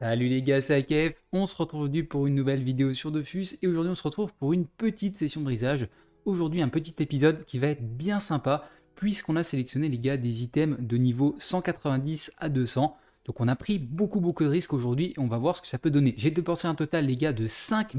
Salut les gars, c'est Akef, on se retrouve aujourd'hui pour une nouvelle vidéo sur Dofus et aujourd'hui on se retrouve pour une petite session de brisage. Aujourd'hui un petit épisode qui va être bien sympa puisqu'on a sélectionné les gars des items de niveau 190 à 200. Donc on a pris beaucoup beaucoup de risques aujourd'hui et on va voir ce que ça peut donner. J'ai dépensé un total les gars de 5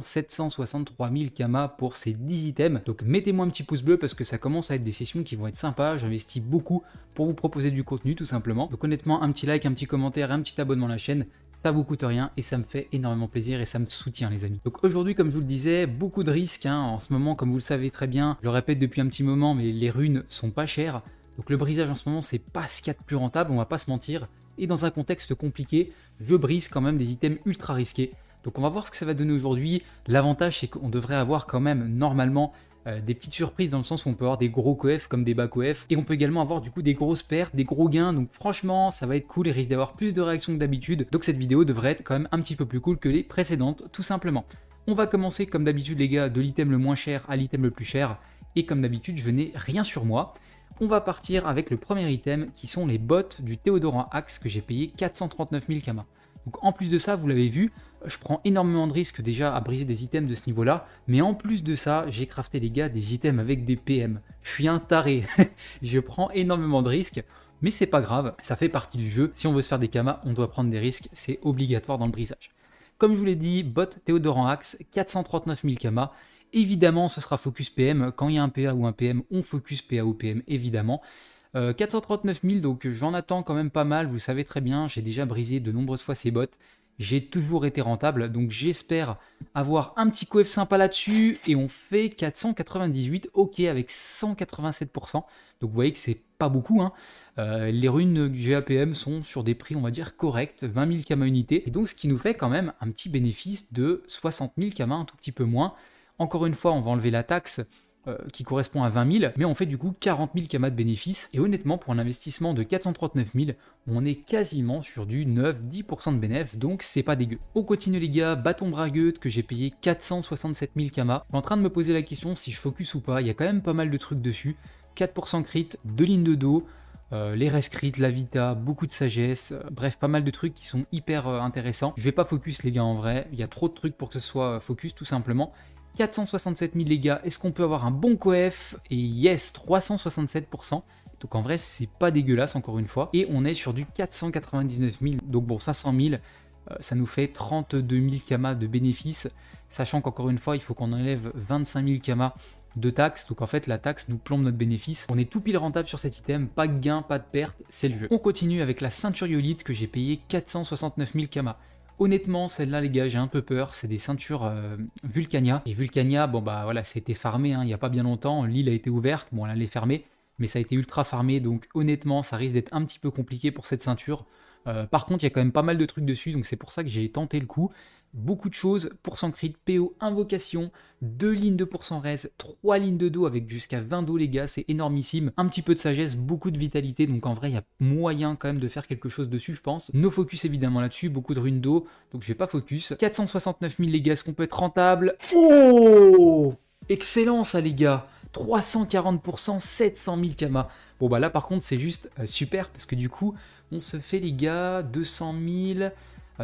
763 000 Kama pour ces 10 items. Donc mettez-moi un petit pouce bleu parce que ça commence à être des sessions qui vont être sympas. J'investis beaucoup pour vous proposer du contenu tout simplement. Donc honnêtement un petit like, un petit commentaire, un petit abonnement à la chaîne ça vous coûte rien et ça me fait énormément plaisir et ça me soutient les amis. Donc aujourd'hui comme je vous le disais, beaucoup de risques hein. en ce moment comme vous le savez très bien, je le répète depuis un petit moment mais les runes sont pas chères. Donc le brisage en ce moment c'est pas ce qu'il y a de plus rentable, on va pas se mentir. Et dans un contexte compliqué, je brise quand même des items ultra risqués. Donc on va voir ce que ça va donner aujourd'hui. L'avantage c'est qu'on devrait avoir quand même normalement euh, des petites surprises dans le sens où on peut avoir des gros coefs comme des bas coefs et on peut également avoir du coup des grosses pertes, des gros gains. Donc franchement, ça va être cool. et risque d'avoir plus de réactions que d'habitude. Donc cette vidéo devrait être quand même un petit peu plus cool que les précédentes, tout simplement. On va commencer comme d'habitude les gars de l'item le moins cher à l'item le plus cher. Et comme d'habitude, je n'ai rien sur moi. On va partir avec le premier item qui sont les bottes du Théodorant Axe que j'ai payé 439 000 Kama. Donc en plus de ça, vous l'avez vu, je prends énormément de risques déjà à briser des items de ce niveau-là, mais en plus de ça, j'ai crafté les gars des items avec des PM. Je suis un taré, je prends énormément de risques, mais c'est pas grave, ça fait partie du jeu. Si on veut se faire des kamas, on doit prendre des risques, c'est obligatoire dans le brisage. Comme je vous l'ai dit, bot Théodorant Axe, 439 000 kamas, Évidemment, ce sera focus PM. Quand il y a un PA ou un PM, on focus PA ou PM, évidemment. 439 euh, 000, donc j'en attends quand même pas mal, vous savez très bien, j'ai déjà brisé de nombreuses fois ces bots, j'ai toujours été rentable, donc j'espère avoir un petit coef sympa là-dessus. Et on fait 498, ok, avec 187%. Donc vous voyez que c'est pas beaucoup. Hein. Euh, les runes GAPM sont sur des prix, on va dire, corrects, 20 000 kama unités. Et donc ce qui nous fait quand même un petit bénéfice de 60 000 kama, un tout petit peu moins. Encore une fois, on va enlever la taxe euh, qui correspond à 20 000, mais on fait du coup 40 000 kamas de bénéfices. Et honnêtement, pour un investissement de 439 000, on est quasiment sur du 9-10% de bénéfices, donc c'est pas dégueu. Au continue les gars, bâton bragueux que j'ai payé 467 000 kamas. Je suis en train de me poser la question si je focus ou pas, il y a quand même pas mal de trucs dessus. 4% crit, 2 lignes de dos, euh, les rescrits, la vita, beaucoup de sagesse, euh, bref, pas mal de trucs qui sont hyper intéressants. Je vais pas focus les gars en vrai, il y a trop de trucs pour que ce soit focus tout simplement. 467 000 les est-ce qu'on peut avoir un bon coef Et yes, 367%. Donc en vrai, c'est pas dégueulasse encore une fois. Et on est sur du 499 000. Donc bon, 500 000, euh, ça nous fait 32 000 kamas de bénéfice. Sachant qu'encore une fois, il faut qu'on enlève 25 000 kamas de taxes. Donc en fait, la taxe nous plombe notre bénéfice. On est tout pile rentable sur cet item. Pas de gain, pas de perte. C'est le jeu. On continue avec la ceinture que j'ai payé 469 000 kamas. Honnêtement, celle-là, les gars, j'ai un peu peur. C'est des ceintures euh, Vulcania. Et Vulcania, bon, bah voilà, c'était farmé hein, il n'y a pas bien longtemps. L'île a été ouverte. Bon, elle est fermée. Mais ça a été ultra farmé. Donc, honnêtement, ça risque d'être un petit peu compliqué pour cette ceinture. Euh, par contre, il y a quand même pas mal de trucs dessus. Donc, c'est pour ça que j'ai tenté le coup beaucoup de choses, pourcent crit, PO, invocation, deux lignes de pourcent res, trois lignes de dos avec jusqu'à 20 dos les gars, c'est énormissime, un petit peu de sagesse, beaucoup de vitalité, donc en vrai il y a moyen quand même de faire quelque chose dessus je pense. No focus évidemment là-dessus, beaucoup de runes d'eau, donc je vais pas focus. 469 000 les gars, est-ce qu'on peut être rentable Oh Excellent ça les gars 340%, 700 000 kama. Bon bah là par contre c'est juste euh, super parce que du coup on se fait les gars 200 000...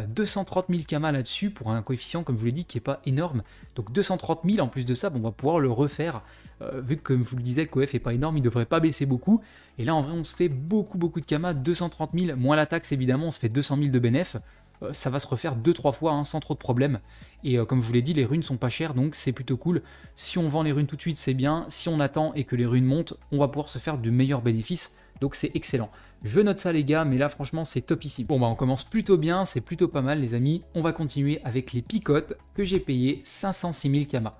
230 000 kamas là-dessus pour un coefficient, comme je vous l'ai dit, qui n'est pas énorme. Donc 230 000 en plus de ça, on va pouvoir le refaire. Euh, vu que, comme je vous le disais, le coef n'est pas énorme, il ne devrait pas baisser beaucoup. Et là, en vrai, on se fait beaucoup, beaucoup de kamas, 230 000, moins la taxe évidemment, on se fait 200 000 de bénéf. Euh, ça va se refaire 2-3 fois hein, sans trop de problème Et euh, comme je vous l'ai dit, les runes sont pas chères, donc c'est plutôt cool. Si on vend les runes tout de suite, c'est bien. Si on attend et que les runes montent, on va pouvoir se faire du meilleur bénéfice. Donc c'est excellent. Je note ça les gars, mais là franchement c'est ici. Bon bah on commence plutôt bien, c'est plutôt pas mal les amis. On va continuer avec les picotes que j'ai payé 506 000 Kama.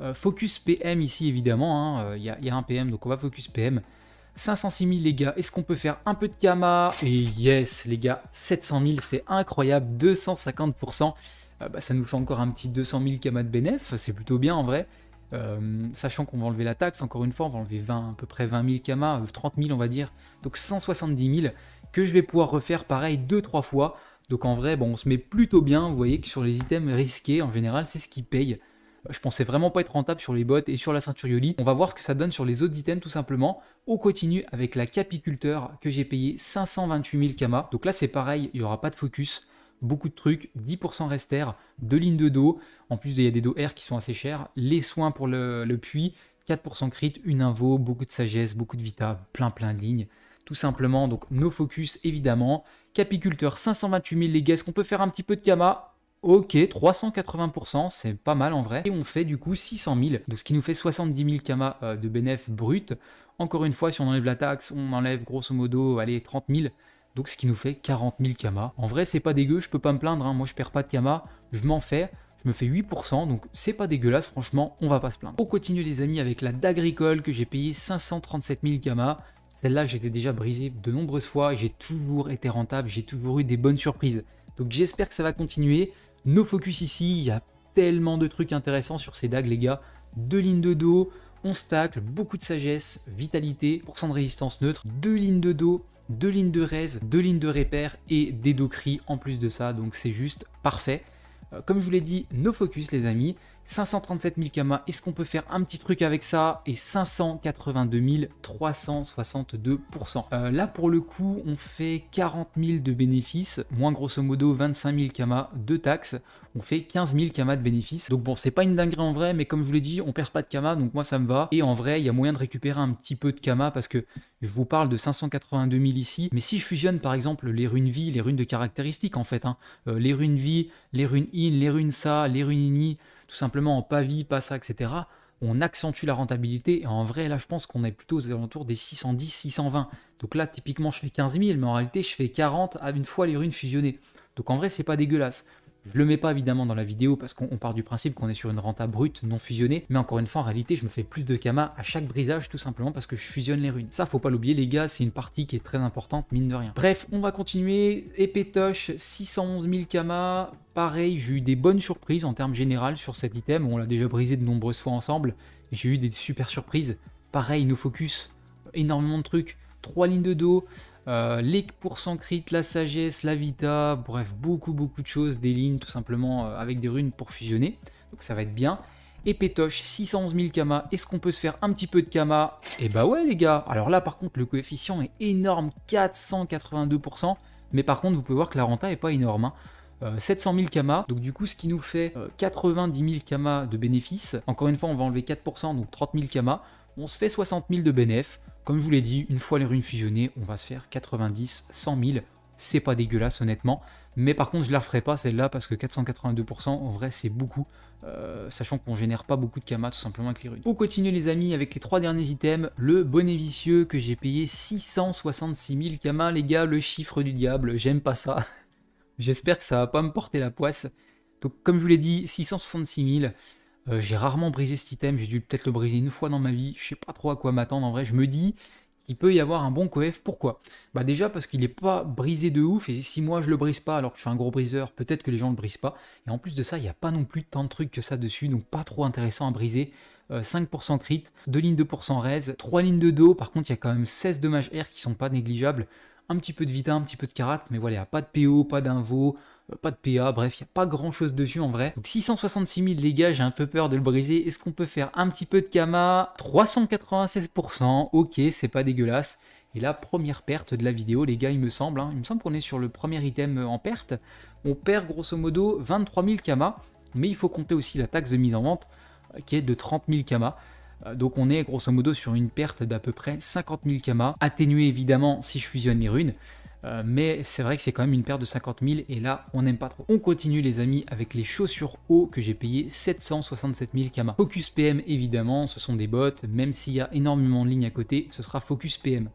Euh, focus PM ici évidemment, il hein. euh, y, a un PM donc on va focus PM. 506 000 les gars, est-ce qu'on peut faire un peu de Kama Et yes les gars, 700 000 c'est incroyable, 250%. Euh, bah, ça nous fait encore un petit 200 000 Kama de bénéf, c'est plutôt bien en vrai. Euh, sachant qu'on va enlever la taxe, encore une fois, on va enlever à peu près 20 000 kama, 30 000 on va dire, donc 170 000, que je vais pouvoir refaire pareil 2-3 fois. Donc en vrai, bon, on se met plutôt bien, vous voyez que sur les items risqués, en général, c'est ce qui paye. Euh, je pensais vraiment pas être rentable sur les bottes et sur la ceinture On va voir ce que ça donne sur les autres items tout simplement. On continue avec la capiculteur que j'ai payé 528 000 kamas. Donc là c'est pareil, il n'y aura pas de focus beaucoup de trucs, 10% restaire, deux lignes de dos, en plus il y a des dos R qui sont assez chers, les soins pour le, puits, 4% crit, une invo, beaucoup de sagesse, beaucoup de vita, plein plein de lignes, tout simplement, donc nos focus évidemment, capiculteur 528 000, les est-ce qu'on peut faire un petit peu de kama, Ok, 380%, c'est pas mal en vrai. Et on fait du coup 600 000, donc ce qui nous fait 70 000 kama de bénéfice brut. Encore une fois, si on enlève la taxe, on enlève grosso modo, allez, 30 000 donc ce qui nous fait 40 000 camas. En vrai, c'est pas dégueu, je peux pas me plaindre. Hein. Moi, je perds pas de Kama, je m'en fais. Je me fais 8%, donc c'est pas dégueulasse, franchement, on va pas se plaindre. On continue les amis avec la d'agricole que j'ai payé 537 000 Kama. Celle-là, j'étais déjà brisé de nombreuses fois j'ai toujours été rentable, j'ai toujours eu des bonnes surprises. Donc j'espère que ça va continuer. Nos focus ici, il y a tellement de trucs intéressants sur ces dagues les gars. Deux lignes de dos, on stack, beaucoup de sagesse, vitalité, pourcent de résistance neutre, deux lignes de dos, deux lignes de raise, deux lignes de repère et des docris en plus de ça, donc c'est juste parfait. Euh, comme je vous l'ai dit, no focus les amis, 537 000 kamas, est-ce qu'on peut faire un petit truc avec ça Et 582 362%. Euh, là, pour le coup, on fait 40 000 de bénéfices, moins grosso modo 25 000 kamas de taxes on fait 15 000 kamas de bénéfices. Donc bon, c'est pas une dinguerie en vrai, mais comme je vous l'ai dit, on perd pas de kamas, donc moi ça me va. Et en vrai, il y a moyen de récupérer un petit peu de kamas parce que je vous parle de 582 000 ici, mais si je fusionne par exemple les runes vie, les runes de caractéristiques en fait, hein, euh, les runes vie, les runes in, les runes ça, les runes ini, tout simplement en vie, pas ça, etc., on accentue la rentabilité. Et en vrai, là, je pense qu'on est plutôt aux alentours des 610, 620. Donc là, typiquement, je fais 15 000, mais en réalité, je fais 40 à une fois les runes fusionnées. Donc en vrai, c'est pas dégueulasse. Je le mets pas évidemment dans la vidéo parce qu'on part du principe qu'on est sur une renta brute non fusionnée, mais encore une fois en réalité je me fais plus de Kama à chaque brisage tout simplement parce que je fusionne les runes. Ça faut pas l'oublier les gars, c'est une partie qui est très importante mine de rien. Bref, on va continuer, épétoche, 611 000 Kama, pareil j'ai eu des bonnes surprises en termes général sur cet item, on l'a déjà brisé de nombreuses fois ensemble, et j'ai eu des super surprises. Pareil, nous focus, énormément de trucs, Trois lignes de dos, euh, les pourcent la sagesse, la vita, bref, beaucoup beaucoup de choses, des lignes tout simplement euh, avec des runes pour fusionner, donc ça va être bien. Et Pétoche, 611 000 Kama, est-ce qu'on peut se faire un petit peu de Kama Eh bah ouais les gars, alors là par contre le coefficient est énorme, 482%, mais par contre vous pouvez voir que la renta est pas énorme. 700 hein. 000 euh, Kama, donc du coup ce qui nous fait 90 000 Kama de bénéfice, encore une fois on va enlever 4%, donc 30 000 Kama, on se fait 60 000 de bénéf. Comme je vous l'ai dit, une fois les runes fusionnées, on va se faire 90, 100 000. C'est pas dégueulasse honnêtement. Mais par contre, je la referai pas celle-là parce que 482% en vrai c'est beaucoup, euh, sachant qu'on génère pas beaucoup de kamas tout simplement avec les runes. On continue les amis avec les trois derniers items. Le bonnet vicieux que j'ai payé 666 000 kamas, les gars, le chiffre du diable, j'aime pas ça. J'espère que ça va pas me porter la poisse. Donc comme je vous l'ai dit, 666 000. Euh, j'ai rarement brisé cet item, j'ai dû peut-être le briser une fois dans ma vie, je sais pas trop à quoi m'attendre en vrai, je me dis qu'il peut y avoir un bon coef, pourquoi Bah déjà parce qu'il n'est pas brisé de ouf, et si moi je le brise pas alors que je suis un gros briseur, peut-être que les gens le brisent pas, et en plus de ça, il n'y a pas non plus tant de trucs que ça dessus, donc pas trop intéressant à briser, 5% euh, crit, 2 lignes de pourcent raise, 3 lignes de dos. Par contre, il y a quand même 16 dommages air qui sont pas négligeables. Un petit peu de vita, un petit peu de karat, mais voilà, pas de PO, pas d'invo, euh, pas de PA, bref, il n'y a pas grand chose dessus en vrai. Donc 666 000 les gars, j'ai un peu peur de le briser. Est-ce qu'on peut faire un petit peu de Kama 396%, ok, c'est pas dégueulasse. Et la première perte de la vidéo, les gars, il me semble. Hein. Il me semble qu'on est sur le premier item euh, en perte. On perd grosso modo 23 000 Kama, mais il faut compter aussi la taxe de mise en vente euh, qui est de 30 000 Kama. Donc on est grosso modo sur une perte d'à peu près 50 000 Kama, atténuée évidemment si je fusionne les runes. Euh, mais c'est vrai que c'est quand même une paire de 50 000 et là on n'aime pas trop. On continue les amis avec les chaussures haut que j'ai payé 767 000 Kama. Focus PM évidemment, ce sont des bottes, même s'il y a énormément de lignes à côté, ce sera Focus PM.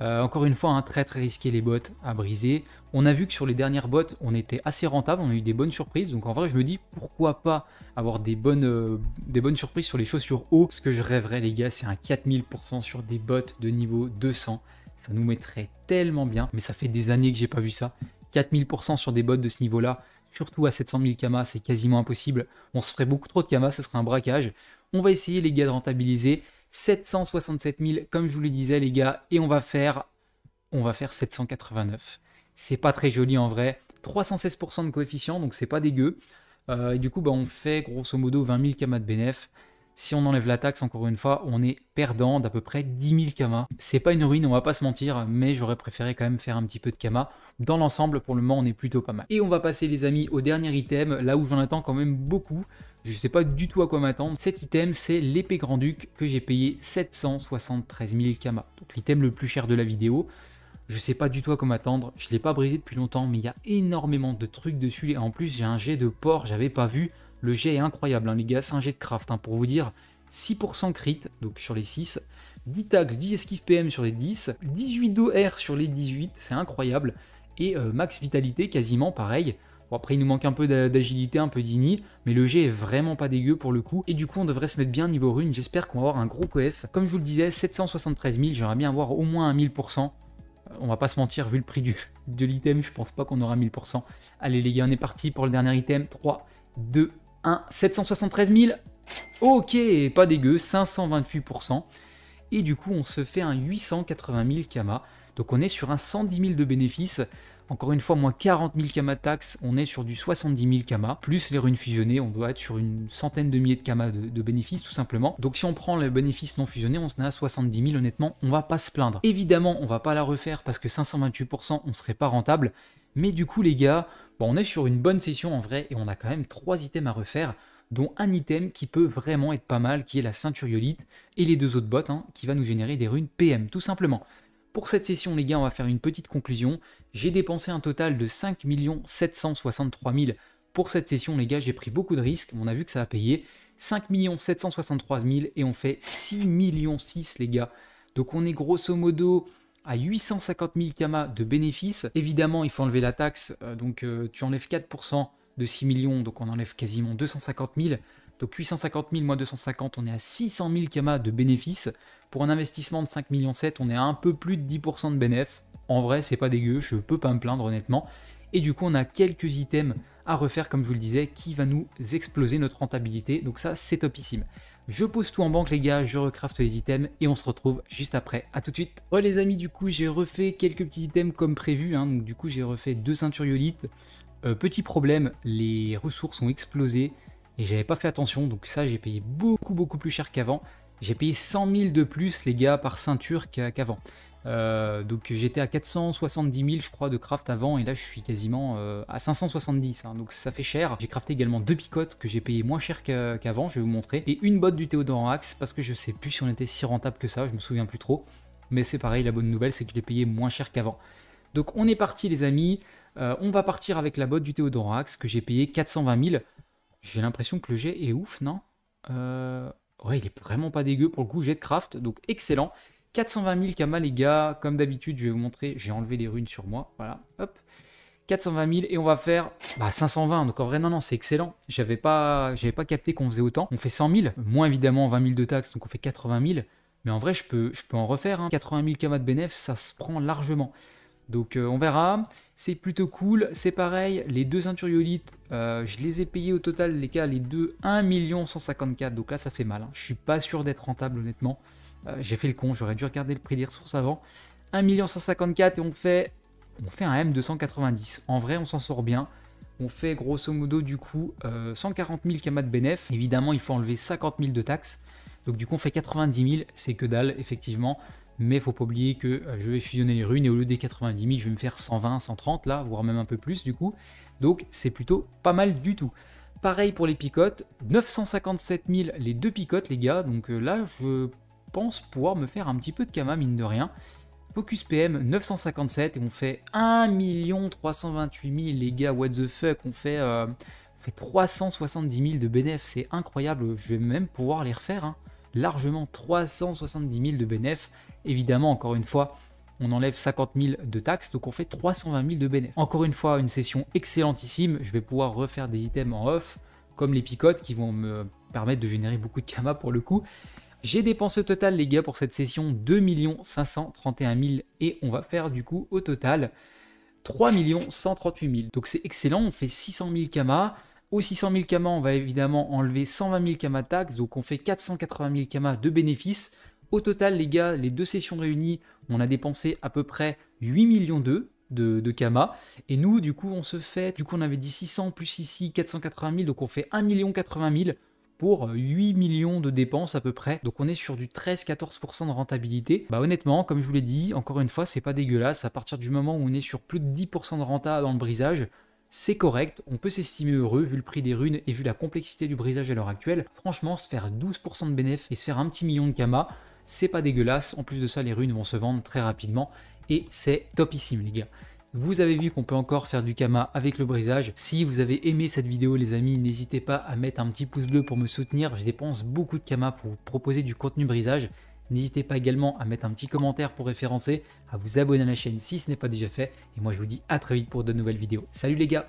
Euh, encore une fois, un hein, très très risqué les bottes à briser. On a vu que sur les dernières bottes, on était assez rentable, on a eu des bonnes surprises. Donc en vrai, je me dis pourquoi pas avoir des bonnes, euh, surprises sur les chaussures haut. Ce que je rêverais, les gars, c'est un 4000% sur des bottes de niveau 200 ça nous mettrait tellement bien. Mais ça fait des années que j'ai pas vu ça. 4000% sur des bots de ce niveau-là, surtout à 700 000 kamas, c'est quasiment impossible. On se ferait beaucoup trop de kamas, ce serait un braquage. On va essayer les gars de rentabiliser 767 000 comme je vous le disais les gars et on va faire on va faire 789. C'est pas très joli en vrai. 316% de coefficient donc c'est pas dégueu. Euh, du coup bah, on fait grosso modo 20 000 kamas de bénéf. Si on enlève la taxe, encore une fois, on est perdant d'à peu près 10 000 kamas. C'est pas une ruine, on va pas se mentir, mais j'aurais préféré quand même faire un petit peu de kamas. Dans l'ensemble, pour le moment, on est plutôt pas mal. Et on va passer, les amis, au dernier item, là où j'en attends quand même beaucoup. Je sais pas du tout à quoi m'attendre. Cet item, c'est l'épée Grand-Duc que j'ai payé 773 000 kamas. Donc l'item le plus cher de la vidéo. Je sais pas du tout à quoi m'attendre, je l'ai pas brisé depuis longtemps, mais il y a énormément de trucs dessus. Et en plus, j'ai un jet de porc, j'avais pas vu. Le jet est incroyable, hein, les gars, c'est un jet de craft. Hein, pour vous dire, 6% crit, donc sur les 6, 10 tags 10 esquives PM sur les 10, 18 d'OR sur les 18, c'est incroyable, et euh, max vitalité quasiment pareil. Bon, après, il nous manque un peu d'agilité, un peu d'ini, mais le jet est vraiment pas dégueu pour le coup. Et du coup, on devrait se mettre bien niveau rune. J'espère qu'on va avoir un gros coef. Comme je vous le disais, 773 000, j'aimerais bien avoir au moins un 1000%. Euh, on va pas se mentir, vu le prix du, de l'item, je pense pas qu'on aura 1000%. Allez les gars, on est parti pour le dernier item. 3, 2, un 773 000. Ok, pas dégueu, 528%. Et du coup, on se fait un 880 000 Kama. Donc on est sur un 110 000 de bénéfices. Encore une fois, moins 40 000 Kama de taxes, on est sur du 70 000 Kama. Plus les runes fusionnées, on doit être sur une centaine de milliers de Kama de, de bénéfices, tout simplement. Donc si on prend les bénéfices non fusionnés, on se met à 70 000, honnêtement, on va pas se plaindre. Évidemment, on va pas la refaire parce que 528%, on serait pas rentable. Mais du coup, les gars, Bon, on est sur une bonne session en vrai et on a quand même trois items à refaire dont un item qui peut vraiment être pas mal, qui est la ceinturiolite et les deux autres bottes, hein, qui va nous générer des runes PM, tout simplement. Pour cette session, les gars, on va faire une petite conclusion. J'ai dépensé un total de 5 763 000 pour cette session, les gars. J'ai pris beaucoup de risques, on a vu que ça a payé. 5 763 000 et on fait 6 millions 6, les gars. Donc on est grosso modo à 850 000 kamas de bénéfices. Évidemment, il faut enlever la taxe, euh, donc euh, tu enlèves 4% de 6 millions, donc on enlève quasiment 250 000. Donc 850 000 moins 250, on est à 600 000 kamas de bénéfices. Pour un investissement de 5 millions 7, on est à un peu plus de 10% de bénéfices. En vrai, c'est pas dégueu, je peux pas me plaindre honnêtement. Et du coup, on a quelques items à refaire, comme je vous le disais, qui va nous exploser notre rentabilité. Donc ça, c'est topissime. Je pose tout en banque les gars, je recrafte les items et on se retrouve juste après. A tout de suite. Ouais les amis, du coup j'ai refait quelques petits items comme prévu. Hein. Donc, du coup j'ai refait deux ceintures euh, petit problème, les ressources ont explosé et j'avais pas fait attention. Donc ça j'ai payé beaucoup beaucoup plus cher qu'avant. J'ai payé 100 000 de plus les gars par ceinture qu'avant. Euh, donc j'étais à 470 000 je crois de craft avant et là je suis quasiment euh, à 570 hein, donc ça fait cher. J'ai crafté également deux picotes que j'ai payé moins cher qu'avant, je vais vous montrer, et une botte du Axe parce que je sais plus si on était si rentable que ça, je me souviens plus trop. Mais c'est pareil, la bonne nouvelle c'est que je l'ai payé moins cher qu'avant. Donc on est parti les amis, euh, on va partir avec la botte du Axe que j'ai payé 420 000. J'ai l'impression que le jet est ouf, non Ouais, il est vraiment pas dégueu pour le coup, jet de craft, donc excellent. 420 000 Kama, les gars. Comme d'habitude, je vais vous montrer. J'ai enlevé les runes sur moi. Voilà, hop. 420 000 et on va faire 520. Bah, donc en vrai, non, non, c'est excellent. J'avais pas, j'avais pas capté qu'on faisait autant. On fait 100 000, moins évidemment 20 000 de taxes, donc on fait 80 000. Mais en vrai, je peux, je peux en refaire. 80 hein. 000 Kama de bénéf, ça se prend largement. Donc euh, on verra. C'est plutôt cool. C'est pareil, les deux ceinturiolites, euh, je les ai payés au total, les gars, les deux 1 154. Donc là, ça fait mal. Hein. Je suis pas sûr d'être rentable, honnêtement. Euh, j'ai fait le con, j'aurais dû regarder le prix des ressources avant. 1 154 et on fait, on fait un M290. En vrai, on s'en sort bien. On fait grosso modo du coup 140 000 kamas de bénéf. Évidemment, il faut enlever 50 000 de taxes. Donc du coup, on fait 90 000. C'est que dalle, effectivement. Mais faut pas oublier que euh, je vais fusionner les runes et au lieu des 90 000, je vais me faire 120, 130 là, voire même un peu plus du coup. Donc c'est plutôt pas mal du tout. Pareil pour les picotes, 957 000 les deux picotes les gars. Donc euh, là, je pense pouvoir me faire un petit peu de Kama, mine de rien. Focus PM 957 et on fait 1 328 000 les gars, what the fuck, on fait, euh, fait 370 000 de BNF, c'est incroyable, je vais même pouvoir les refaire, hein. largement 370 000 de BNF, évidemment encore une fois, on enlève 50 000 de taxes, donc on fait 320 000 de bénéfices. Encore une fois, une session excellentissime, je vais pouvoir refaire des items en off, comme les picotes qui vont me permettre de générer beaucoup de kama pour le coup. J'ai dépensé au total, les gars, pour cette session 2 531 000 et on va faire du coup au total 3 138 000. Donc c'est excellent, on fait 600 000 kamas. Aux 600 000 kamas, on va évidemment enlever 120 000 kamas taxes, donc on fait 480 000 kamas de bénéfices. Au total, les gars, les deux sessions réunies, on a dépensé à peu près 8 millions 000 de, de Kama. Et nous, du coup, on se fait, du coup, on avait dit 600 plus ici 480 000, donc on fait 1 million 80 000 pour 8 euh, millions de dépenses à peu près. Donc on est sur du 13-14% de rentabilité. Bah honnêtement, comme je vous l'ai dit, encore une fois, c'est pas dégueulasse. À partir du moment où on est sur plus de 10% de renta dans le brisage, c'est correct, on peut s'estimer heureux vu le prix des runes et vu la complexité du brisage à l'heure actuelle. Franchement, se faire 12% de bénéfice et se faire un petit million de camas, c'est pas dégueulasse. En plus de ça, les runes vont se vendre très rapidement et c'est topissime les gars. Vous avez vu qu'on peut encore faire du kama avec le brisage. Si vous avez aimé cette vidéo les amis, n'hésitez pas à mettre un petit pouce bleu pour me soutenir. Je dépense beaucoup de kama pour vous proposer du contenu brisage. N'hésitez pas également à mettre un petit commentaire pour référencer, à vous abonner à la chaîne si ce n'est pas déjà fait. Et moi je vous dis à très vite pour de nouvelles vidéos. Salut les gars